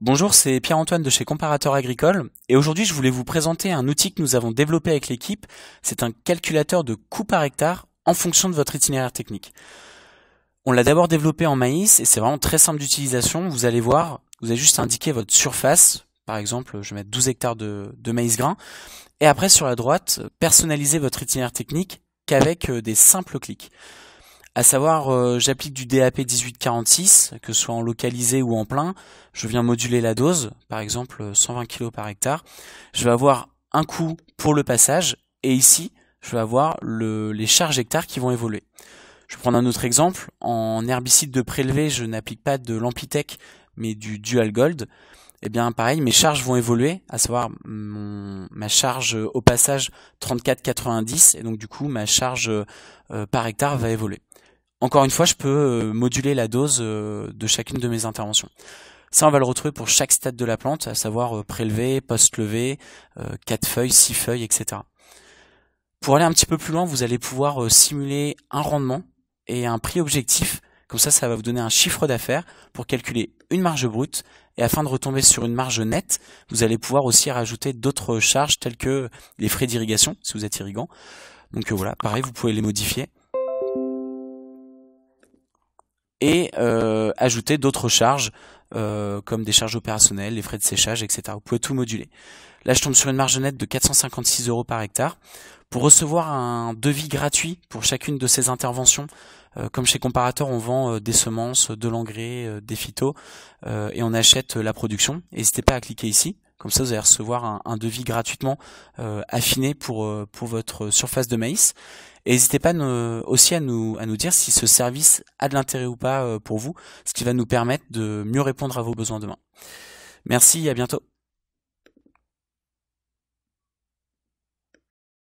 Bonjour, c'est Pierre-Antoine de chez Comparateur Agricole et aujourd'hui je voulais vous présenter un outil que nous avons développé avec l'équipe. C'est un calculateur de coût par hectare en fonction de votre itinéraire technique. On l'a d'abord développé en maïs et c'est vraiment très simple d'utilisation. Vous allez voir, vous avez juste indiquer votre surface. Par exemple, je vais mettre 12 hectares de, maïs grain. Et après sur la droite, personnalisez votre itinéraire technique qu'avec euh, des simples clics à savoir euh, j'applique du DAP 1846, que ce soit en localisé ou en plein, je viens moduler la dose, par exemple 120 euh, kg par hectare, je vais avoir un coût pour le passage, et ici je vais avoir les charges hectares qui vont évoluer. Je vais prendre un autre exemple, en herbicide de prélevé, je n'applique pas de l'Ampitech, mais du Dual Gold, eh bien pareil, mes charges vont évoluer, à savoir ma charge euh, au passage 34,90 et donc du coup ma charge par hectare va évoluer. Encore une fois, je peux euh, moduler la dose euh, de chacune de mes interventions. Ça, on va le retrouver pour chaque stade de la plante, à savoir euh, prélever, post-lever, 4 feuilles, 6 feuilles, etc. Pour aller un petit peu plus loin, vous allez pouvoir simuler un rendement et un prix objectif. Comme ça, ça va vous donner un chiffre d'affaires pour calculer une marge brute. Et afin de retomber sur une marge nette, vous allez pouvoir aussi rajouter d'autres charges telles que les frais d'irrigation, si vous êtes irrigant. Donc voilà, pareil, vous pouvez les modifier et euh, ajouter d'autres charges euh, comme des charges opérationnelles, les frais de séchage, etc. Vous pouvez tout moduler. Là, je tombe sur une marge nette de 456 euros par hectare. Pour recevoir un devis gratuit pour chacune de ces interventions, euh, comme chez Comparateur, on vend des semences, de l'engrais, des phytos, et on achète la production. N'hésitez pas à cliquer ici, comme ça, vous allez recevoir un, devis gratuitement euh, affiné pour, euh, pour votre surface de maïs. Et n'hésitez pas aussi à nous, à nous dire si ce service a de l'intérêt ou pas euh, pour vous, ce qui va nous permettre de mieux répondre à vos besoins demain. Merci, à bientôt.